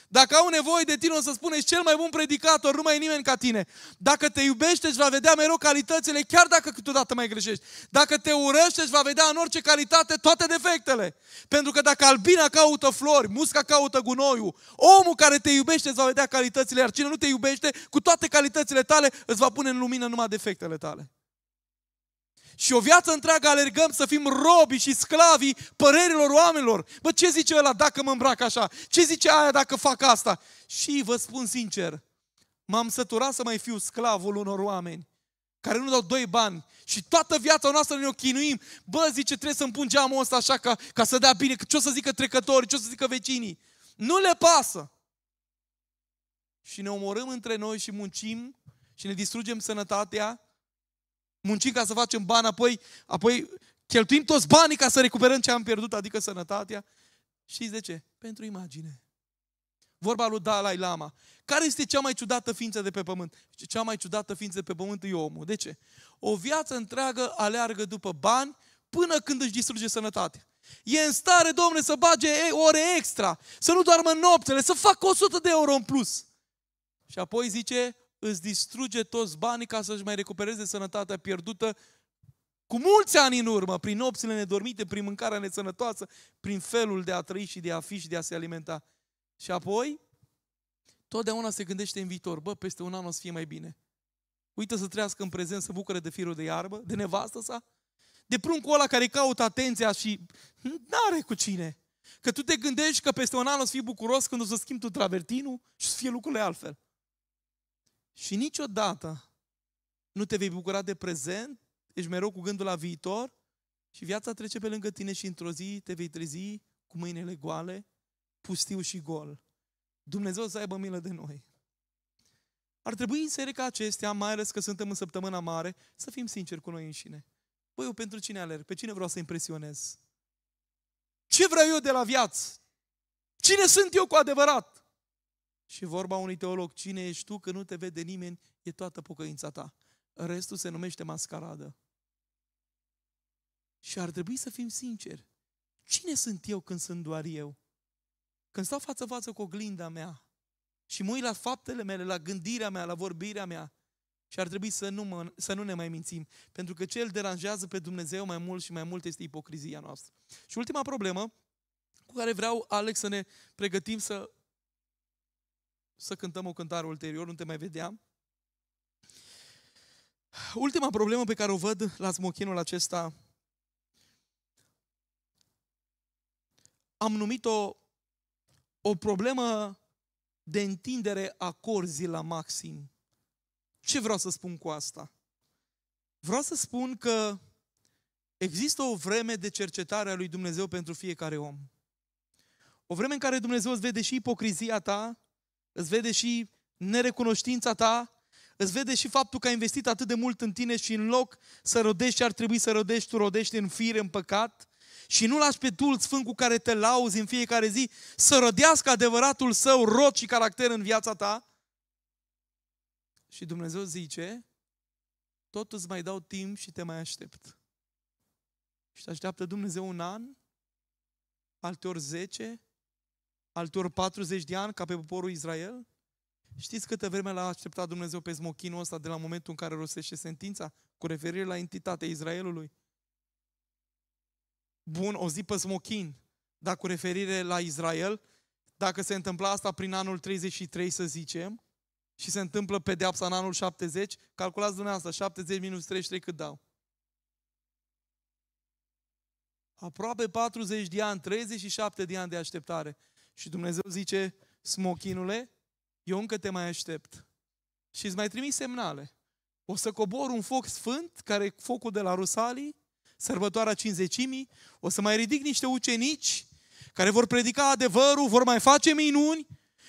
Dacă au nevoie de tine, o să spune, ești cel mai bun predicator, nu mai e nimeni ca tine. Dacă te iubește, îți va vedea mereu calitățile, chiar dacă câteodată mai greșești. Dacă te urăște, îți va vedea în orice calitate toate defectele. Pentru că dacă albina caută flori, musca caută gunoiul, omul care te iubește îți va vedea calitățile, iar cine nu te iubește, cu toate calitățile tale, îți va pune în lumină numai defectele tale. Și o viață întreagă alergăm să fim robi și sclavii părerilor oamenilor. Bă, ce zice ăla dacă mă îmbrac așa? Ce zice aia dacă fac asta? Și vă spun sincer, m-am săturat să mai fiu sclavul unor oameni care nu dau doi bani și toată viața noastră ne-o chinuim. Bă, zice, trebuie să-mi pun geamul ăsta așa ca, ca să dea bine, ce o să zică trecătorii, ce o să zică vecinii. Nu le pasă. Și ne omorâm între noi și muncim și ne distrugem sănătatea muncim ca să facem bani, apoi, apoi cheltuim toți banii ca să recuperăm ce am pierdut, adică sănătatea. Și de ce? Pentru imagine. Vorba lui Dalai Lama. Care este cea mai ciudată ființă de pe pământ? Cea mai ciudată ființă de pe pământ e omul. De ce? O viață întreagă aleargă după bani până când își distruge sănătatea. E în stare, domne, să bage ore extra, să nu doarmă nopțile, să facă 100 de euro în plus. Și apoi zice, îți distruge toți banii ca să-și mai recupereze sănătatea pierdută cu mulți ani în urmă, prin nopțile nedormite, prin mâncarea nesănătoasă, prin felul de a trăi și de a fi și de a se alimenta. Și apoi, totdeauna se gândește în viitor, bă, peste un an o să fie mai bine. Uită să trăiască în prezent, să bucure de firul de iarbă, de nevastă sa, de pruncul ăla care caută atenția și n-are cu cine. Că tu te gândești că peste un an o să fii bucuros când o să schimbi tu travertinul și o să fie lucrurile altfel. Și niciodată nu te vei bucura de prezent, ești mereu cu gândul la viitor și viața trece pe lângă tine și într-o zi te vei trezi cu mâinile goale, pustiu și gol. Dumnezeu să aibă milă de noi. Ar trebui să ca acestea, mai ales că suntem în săptămâna mare, să fim sinceri cu noi înșine. Băi, eu pentru cine alerg? Pe cine vreau să impresionez? Ce vreau eu de la viață? Cine sunt eu cu adevărat? Și vorba unui teolog, cine ești tu că nu te vede nimeni, e toată pocăința ta. Restul se numește mascaradă. Și ar trebui să fim sinceri. Cine sunt eu când sunt doar eu? Când stau față față cu oglinda mea și mă uit la faptele mele, la gândirea mea, la vorbirea mea, și ar trebui să nu, mă, să nu ne mai mințim, pentru că cel deranjează pe Dumnezeu mai mult și mai mult este ipocrizia noastră. Și ultima problemă cu care vreau, Alex, să ne pregătim să să cântăm o cântare ulterior, nu te mai vedeam. Ultima problemă pe care o văd la smochinul acesta, am numit-o o problemă de întindere a corzii la maxim. Ce vreau să spun cu asta? Vreau să spun că există o vreme de cercetare a lui Dumnezeu pentru fiecare om. O vreme în care Dumnezeu îți vede și ipocrizia ta Îți vede și nerecunoștința ta, îți vede și faptul că ai investit atât de mult în tine și în loc să rodești ce ar trebui să rodești, tu rodești în fire, în păcat. Și nu lași pe Duhul Sfânt cu care te lauzi în fiecare zi să rodească adevăratul său rod și caracter în viața ta. Și Dumnezeu zice, tot îți mai dau timp și te mai aștept. Și te așteaptă Dumnezeu un an, alteori zece, altor 40 de ani ca pe poporul Israel? Știți câtă vreme l-a așteptat Dumnezeu pe smochinul ăsta de la momentul în care rostește sentința cu referire la entitatea Israelului? Bun, o zi pe smochin, dar cu referire la Israel, dacă se întâmpla asta prin anul 33, să zicem, și se întâmplă pedeapsa în anul 70, calculați dumneavoastră, 70 minus 33 cât dau? Aproape 40 de ani, 37 de ani de așteptare. Și Dumnezeu zice, smochinule, eu încă te mai aștept. Și îți mai trimis semnale. O să cobor un foc sfânt, care e focul de la Rusalii, sărbătoarea cinzecimii, o să mai ridic niște ucenici care vor predica adevărul, vor mai face minuni,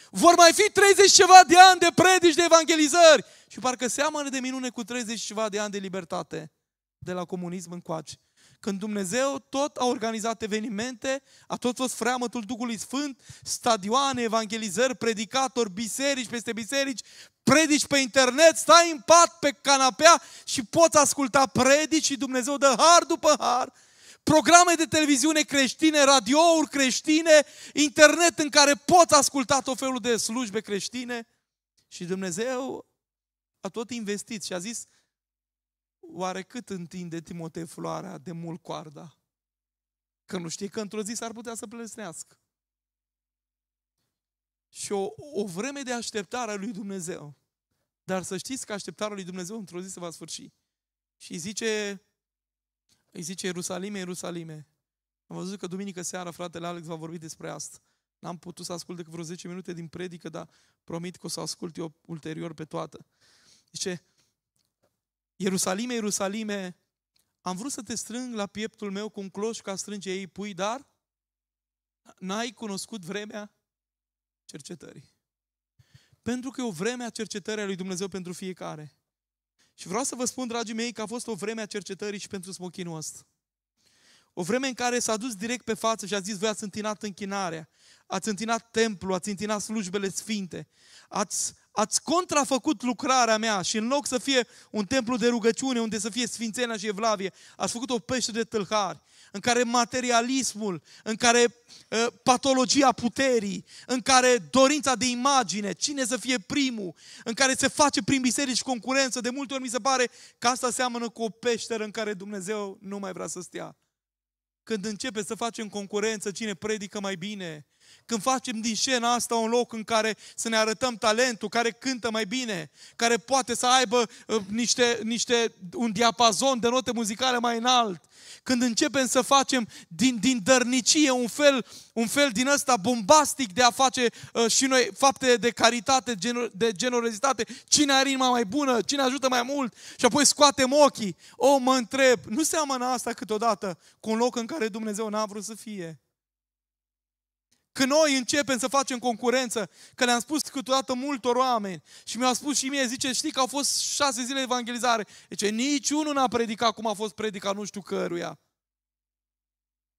vor mai fi 30 ceva de ani de predici, de evangelizări. Și parcă seamănă de minune cu 30 ceva de ani de libertate de la comunism încoace când Dumnezeu tot a organizat evenimente, a tot fost freamătul Duhului Sfânt, stadioane, evangelizări, predicatori, biserici peste biserici, predici pe internet, stai în pat pe canapea și poți asculta predici și Dumnezeu dă har după har, programe de televiziune creștine, radiouri creștine, internet în care poți asculta tot felul de slujbe creștine și Dumnezeu a tot investit și a zis, oare cât întinde Timotei floarea de mult coarda? Că nu știe că într-o zi s-ar putea să plesnească. Și o, o vreme de așteptare a lui Dumnezeu. Dar să știți că așteptarea lui Dumnezeu într-o zi se va sfârși. Și îi zice, îi zice Ierusalime, Ierusalime. Am văzut că duminică seara fratele Alex va vorbi despre asta. N-am putut să ascult decât vreo 10 minute din predică, dar promit că o să ascult eu ulterior pe toată. Zice, Ierusalime, Ierusalime, am vrut să te strâng la pieptul meu cu un cloș ca strânge ei pui, dar n-ai cunoscut vremea cercetării. Pentru că e o vreme a cercetării a lui Dumnezeu pentru fiecare. Și vreau să vă spun, dragii mei, că a fost o vreme a cercetării și pentru smochinul ăsta. O vreme în care s-a dus direct pe față și a zis, voi ați întinat închinarea, ați întinat templu, ați întinat slujbele sfinte, ați, ați contrafăcut lucrarea mea și în loc să fie un templu de rugăciune, unde să fie sfințenia și evlavie, ați făcut o pește de tâlhari, în care materialismul, în care uh, patologia puterii, în care dorința de imagine, cine să fie primul, în care se face prin biserici concurență, de multe ori mi se pare că asta seamănă cu o peșteră în care Dumnezeu nu mai vrea să stea. Când începe să facem concurență, cine predică mai bine, când facem din scena asta un loc în care să ne arătăm talentul, care cântă mai bine, care poate să aibă ă, niște, niște, un diapazon de note muzicale mai înalt, când începem să facem din, din dărnicie un fel, un fel din ăsta bombastic de a face uh, și noi fapte de caritate, de generozitate, cine are inima mai bună, cine ajută mai mult și apoi scoatem ochii. O, oh, mă întreb, nu seamănă asta câteodată cu un loc în care Dumnezeu n-a vrut să fie? Când noi începem să facem concurență, că le-am spus câteodată multor oameni și mi-au spus și mie, zice, știi că au fost șase zile de evangelizare. Deci niciunul n-a predicat cum a fost predicat nu știu căruia.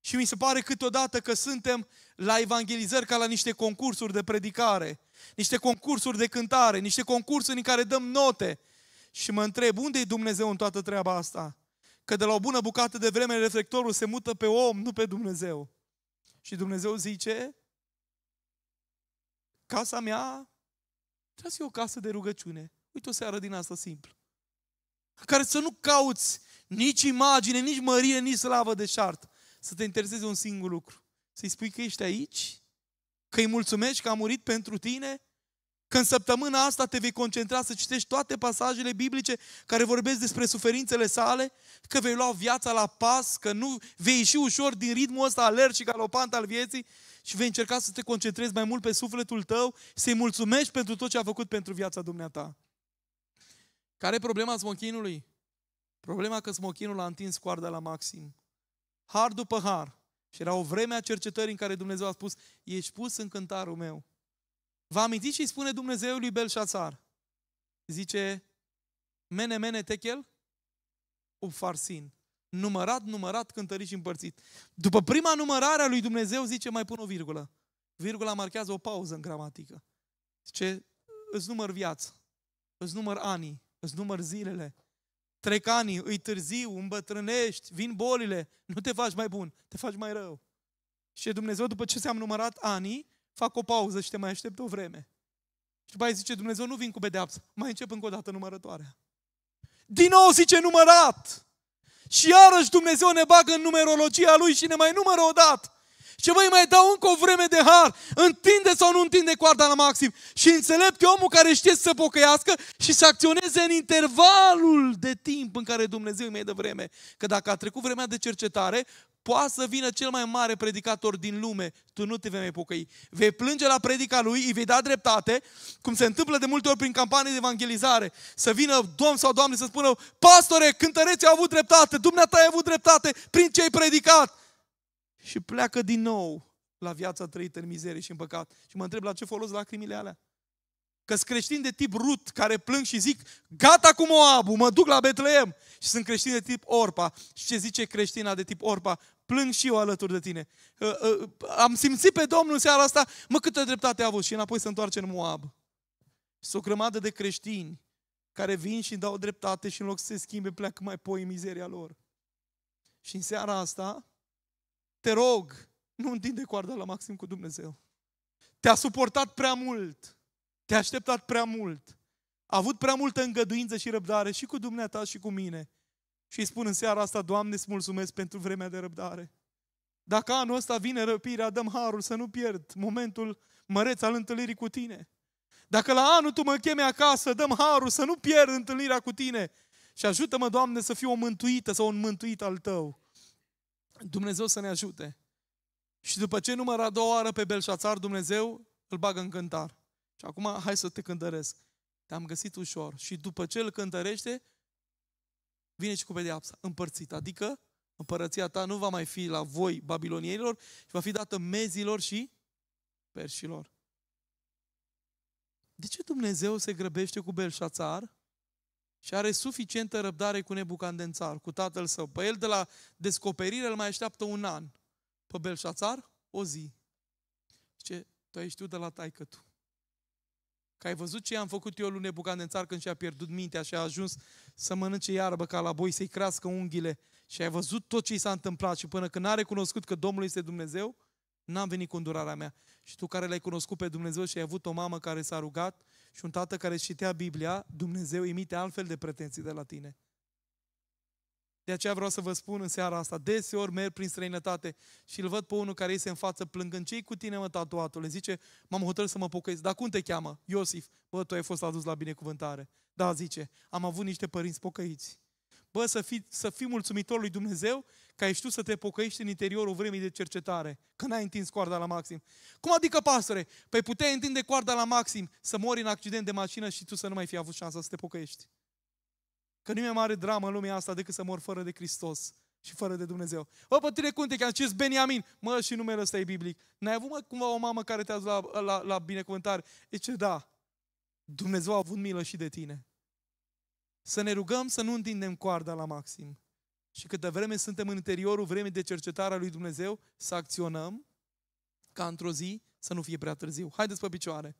Și mi se pare câteodată că suntem la evangelizări ca la niște concursuri de predicare, niște concursuri de cântare, niște concursuri în care dăm note. Și mă întreb, unde e Dumnezeu în toată treaba asta? Că de la o bună bucată de vreme reflectorul se mută pe om, nu pe Dumnezeu. Și Dumnezeu zice, casa mea trebuie să fie o casă de rugăciune. Uite o seară din asta simplu. Care să nu cauți nici imagine, nici mărie, nici slavă de șart. Să te intereseze un singur lucru. Să-i spui că ești aici, că îi mulțumești că a murit pentru tine, că în săptămâna asta te vei concentra să citești toate pasajele biblice care vorbesc despre suferințele sale, că vei lua viața la pas, că nu vei ieși ușor din ritmul ăsta alert și galopant al vieții, și vei încerca să te concentrezi mai mult pe sufletul tău și să-i mulțumești pentru tot ce a făcut pentru viața dumneata. Care e problema smochinului? Problema că smochinul a întins coarda la maxim. Har după har. Și era o vreme a cercetării în care Dumnezeu a spus, ești pus în cântarul meu. Vă amintiți ce îi spune Dumnezeu lui Belșațar? Zice, mene, mene, techel, un farsin. Numărat, numărat, cântărit și împărțit. După prima numărare a lui Dumnezeu zice mai pun o virgulă. Virgula marchează o pauză în gramatică. Zice, îți număr viață, îți număr anii, îți număr zilele, trec ani, îi târziu, îmbătrânești, vin bolile, nu te faci mai bun, te faci mai rău. Și Dumnezeu, după ce ți-am numărat anii, fac o pauză și te mai aștept o vreme. Și după aia zice, Dumnezeu, nu vin cu pedeapsă, mai încep încă o dată numărătoarea. Din nou zice numărat! Și iarăși Dumnezeu ne bagă în numerologia Lui și ne mai numără o dată. Și voi mai dau încă o vreme de har. Întinde sau nu întinde coarda la maxim. Și înțelept e omul care știe să pocăiască și să acționeze în intervalul de timp în care Dumnezeu îi mai dă vreme. Că dacă a trecut vremea de cercetare, Poate să vină cel mai mare predicator din lume, tu nu te vei mai pocăi. Vei plânge la predica lui, îi vei da dreptate, cum se întâmplă de multe ori prin campanii de evangelizare. Să vină domn sau doamne să spună, pastore, cântăreții au avut dreptate, dumneata ai avut dreptate prin ce ai predicat. Și pleacă din nou la viața trăită în mizerie și în păcat. Și mă întreb la ce folos lacrimile alea? că sunt creștini de tip Rut care plâng și zic, gata cu Moabu, mă duc la Betleem. Și sunt creștini de tip Orpa. Și ce zice creștina de tip Orpa? plâng și eu alături de tine. Ă, am simțit pe Domnul seara asta, mă, câtă dreptate a avut. Și înapoi se întoarce în Moab. Sunt o grămadă de creștini care vin și dau dreptate și în loc să se schimbe, pleacă mai poi în mizeria lor. Și în seara asta, te rog, nu întinde coarda la maxim cu Dumnezeu. Te-a suportat prea mult, te-a așteptat prea mult, a avut prea multă îngăduință și răbdare și cu dumneata și cu mine și îi spun în seara asta, Doamne, îți mulțumesc pentru vremea de răbdare. Dacă anul ăsta vine răpirea, dăm harul să nu pierd momentul măreț al întâlnirii cu tine. Dacă la anul tu mă chemi acasă, dăm harul să nu pierd întâlnirea cu tine. Și ajută-mă, Doamne, să fiu o mântuită sau un mântuit al tău. Dumnezeu să ne ajute. Și după ce numără a doua oară pe Belșațar, Dumnezeu îl bagă în cântar. Și acum hai să te cântăresc. Te-am găsit ușor. Și după ce îl cântărește, vine și cu pedeapsa împărțită. Adică împărăția ta nu va mai fi la voi, babilonienilor, și va fi dată mezilor și perșilor. De ce Dumnezeu se grăbește cu Belșațar și are suficientă răbdare cu Nebucandențar, cu tatăl său? Pe el de la descoperire îl mai așteaptă un an. Pe Belșațar, o zi. Ce? tu ai știut de la taică tu. Că ai văzut ce am făcut eu lui Nebucadențar când și-a pierdut mintea și a ajuns să mănânce iarbă ca la boi, să-i crească unghiile. Și ai văzut tot ce i s-a întâmplat și până când a recunoscut că Domnul este Dumnezeu, n-am venit cu îndurarea mea. Și tu care l-ai cunoscut pe Dumnezeu și ai avut o mamă care s-a rugat și un tată care citea Biblia, Dumnezeu imite altfel de pretenții de la tine. De aceea vreau să vă spun în seara asta, deseori merg prin străinătate și îl văd pe unul care iese în față plângând, ce cu tine mă tatuatul? Îmi zice, m-am hotărât să mă pocăiesc, dar cum te cheamă? Iosif, bă, tu ai fost adus la binecuvântare. Da, zice, am avut niște părinți pocăiți. Bă, să fii, să fii mulțumitor lui Dumnezeu că ai știut să te pocăiești în interiorul vremii de cercetare, că n-ai întins coarda la maxim. Cum adică, pastore? Păi puteai întinde coarda la maxim, să mori în accident de mașină și tu să nu mai fi avut șansa să te pocăiești. Că nu e mare dramă în lumea asta decât să mor fără de Hristos și fără de Dumnezeu. Bă, pe tine cum te cheamă? Ce Beniamin? Mă, și numele ăsta e biblic. N-ai avut mă, cumva o mamă care te-a la, la, la binecuvântare? E ce da. Dumnezeu a avut milă și de tine. Să ne rugăm să nu întindem coarda la maxim. Și câtă vreme suntem în interiorul vremii de cercetare a lui Dumnezeu, să acționăm ca într-o zi să nu fie prea târziu. Haideți pe picioare!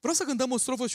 Vreau să cântăm o strofă și